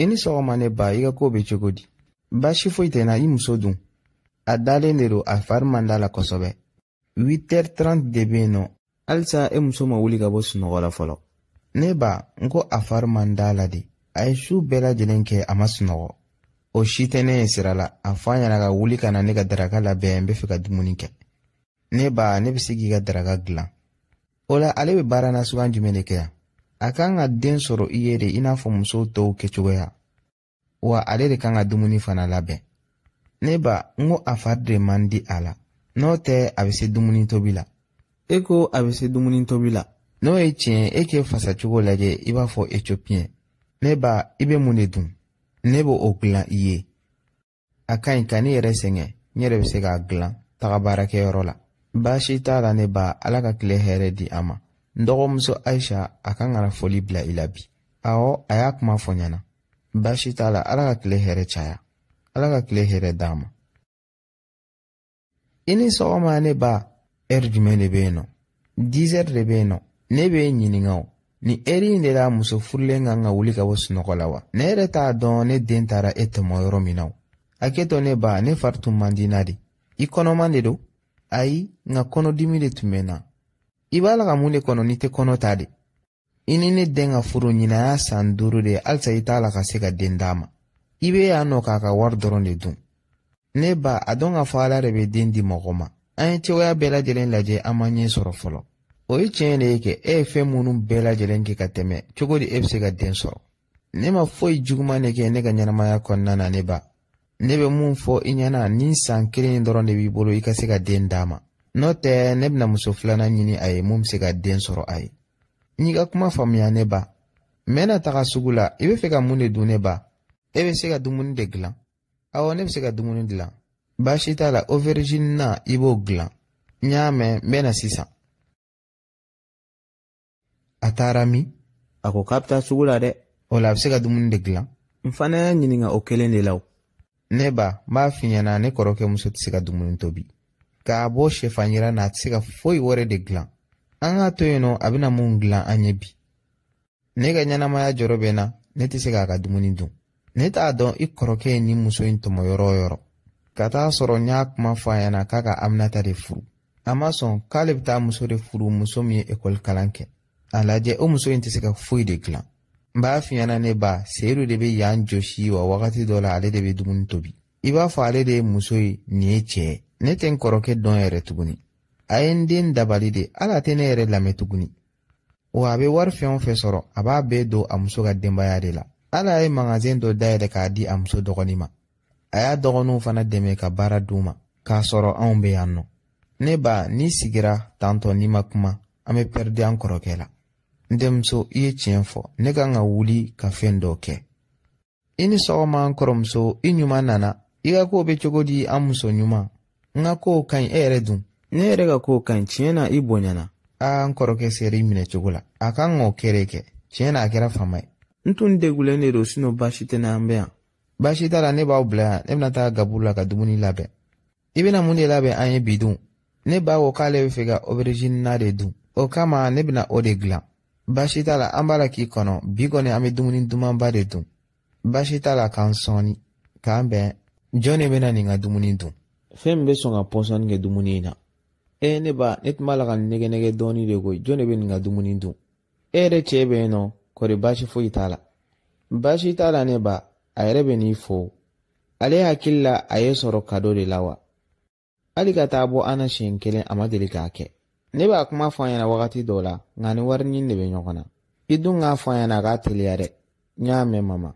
i ni sɔgɔma ne ba i ka koo be cogo di baasi foyi tɛ na i muso dun a dalen de don a fari man da la kosɛbɛ 8h30 de be yen nɔ halisa i muso ma wuli ka bɔ sunɔgɔ la fɔlɔ ne ba n ko a fari man da la de a ye suu bɛɛ lajɛlen kɛ a ma sunɔgɔ o si tɛ ne ye sira la a fɔ a ɲɛna ka wuli ka na ne ka daraka labɛn n be fɛ ka dumuni kɛ ne ba ne be se k'i ka daraka gilan o la ale be baara nasugan jumɛn de kɛ yan a kan ka den sɔrɔ i ye de i n'a fɔ musow tɔw kɛcogoya wa ale de kan ka dumuni fana labɛn ne ba n ko a fari de man di a la n'o tɛ a bɛ se dumuni tobi la e ko a bɛ se dumuni tobi la n'o ye tiɲɛ e k'e fasacogo lajɛ i b'a fɔ etiopiyɛn ne ba i bɛ mun de dun ne b'o o dilan i ye a ka ɲi ka ne yɛrɛ sɛgɛn n yɛrɛ bɛ se k'a dilan taga baarakɛyɔrɔ la baasi t'a la ne ba ala ka tile hɛrɛ di a ma n dɔgɔmuso ayisa a kan kana foli bila i la bi awɔ a y'a kuma fɔ ɲɛna baasi t'a la ala ka tile hɛrɛ caya ala ka tile hɛrɛ d'a ma i ni sɔgɔma ne ba ɛri er jumɛn de be yen nɔ dizɛri de be yen nɔ ne be ɲininga ni ɛri in de la muso furulen kan ka wuli ka bɔ sunɔgɔ la wa ne yɛrɛ t'a dɔn ne den tara e tɛmɔ yɔrɔ min na o a kɛ tɔ ne ba ne fari tun man di na de i kɔnɔman de don ayi nka kɔnɔdimi de tun bɛ na i b'a la ka mun de kɔnɔ n'i tɛ kɔnɔ ta de i ni ne den ka furu ɲinaya san duuru de halisa i t'a la ka se ka den d'a ma i be y'a nɔ k'a ka wari dɔrɔn de dun ne ba a dɔn e k'a fɔ ala de be den di mɔgɔ ma an ye cogoya bɛɛ lajɛlen lajɛ an ma ɲɛ sɔrɔ fɔlɔ o ye tiɲɛ de ye kɛ e ye fɛɛn minnu bɛɛ lajɛlen kɛ ka tɛmɛ cogo di e be se ka den sɔrɔ ne ma foyi juguman de kɛ ne ka ɲɛnamaya kɔnɔna na ne ba ne be mun fɔ i ɲɛna nin san kelen dɔrɔn de b'i bolo i ka se ka den d'a ma n'o tɛ ne bena muso filanan ɲini a ye mun be se ka den sɔrɔ a ye n'i ka kuma faamuya ne ba mɛn taga sugu la i be fɛ ka mun de dun ne ba e be se ka dumuni de gilan awɔ ne be se ka dumuni dilan baasi t'a la overjini na i b'o gilan n y'a mɛn n bena sisan a taara min a ko k'a be taa sugu la dɛ o la a be se ka dumuni de gilan n fana y'a ɲininga o kelen de la o ne ba n b'a fiɲɛna ne kɔrɔkɛ muso tɛ se ka dumuni tobi k'a bɔ sɛfanyira na tɛ se ka foyi wɛrɛ de gilan an k'a to yen nɔ a bɛna mun gilan an ye bi ne ka ɲɛnamaya jɔrɔ bɛ n na ne tɛ se k'a ka dumuni dun ne t'a dɔn i kɔrɔkɛ ye nin muso in tɔmɔ yɔrɔ o yɔrɔ ka taa sɔrɔ n y'a kuma fɔ a ɲɛna k'a ka aminata de furu a ma sɔn k'ale bɛ taa muso de furu muso min ye ekɔli kalan kɛ a lajɛ o muso in tɛ se ka foyi de gilan n b'a fiɲɛna ne ba seyidu de bɛ yan josi wa wagati dɔ la ale de bɛ dumuni tobi i b'a fɔ ale de ye muso ye nin ye cɛ ye ne tɛ n kɔrɔkɛ dɔn yɛrɛ tuguni a ye n den dabali de ala tɛ ne yɛrɛ lamɛn tuguni wa a be wari fɛn o fɛn sɔrɔ a b'a bɛɛ don a muso ka denbaya de la ala ye magazen dɔ dayɛlɛ k'a di a muso dɔgɔni ma a y'a dɔgɔninw fana dɛmɛ ka baara di ma k'a sɔrɔ anw be yan nɔ ne ba n'i sigira tantɔ n'i ma kuma an be pɛridi an kɔrɔkɛ la n denmuso i ye tiɲɛ fɔ ne kan ka wuli ka fɛɛn dɔ kɛ i ni sɔgɔma an kɔrɔmuso i ɲuman nana i ka koo be cogo di an muso ɲuman n ka kow ka ɲi e yɛrɛ dun ne yɛrɛ ka kow ka ɲi tiɲɛ na e. i bonyana a n kɔrɔkɛ sera i cogo la a kan k'o kere kɛ tiɲɛ na a kɛra fama ye n tun degulen de do sinɔ baasi tɛ na bɛ yan baasi t'a la ne b'aw bila yan ne bɛna taa gaburu la ka dumuni labɛn i bɛna mun de labɛn an ye bi dun ne b'a ko k'ale bɛ fɛ ka oberizini na de dun o kama ne bɛna o de gilan. baasi t'a la an b'a la k'i kɔnɔ bi kɔni an bɛ dumuni dumanba de dun baasi t'a la k'an sɔɔni k'an bɛn jɔn de bɛna nin ka dumuni dun fɛn min bɛ sɔn ka pɔsɔni kɛ dumuni in na e ne ba ne tun b'a la ka nɛgɛnɛgɛ dɔɔni de koyi jɔn de bɛ nin ka dumuni dun e yɛrɛ cɛ bɛ yen nɔ kɔri baasi foyi t'a la baasi t'a la ne ba a yɛrɛ bɛ n'i fo ale hakili la a ye sɔrɔ kado de la wa hali ka taa bɔ ana siɲɛ kelen a ma deli k'a kɛ ne b'a kuma fɔ a ɲɛna wagati dɔ la nka ni wari ɲini de bɛ ɲɔgɔn na i dun k'a fɔ a ɲɛna a k'a teliya dɛ n y'a mɛn mama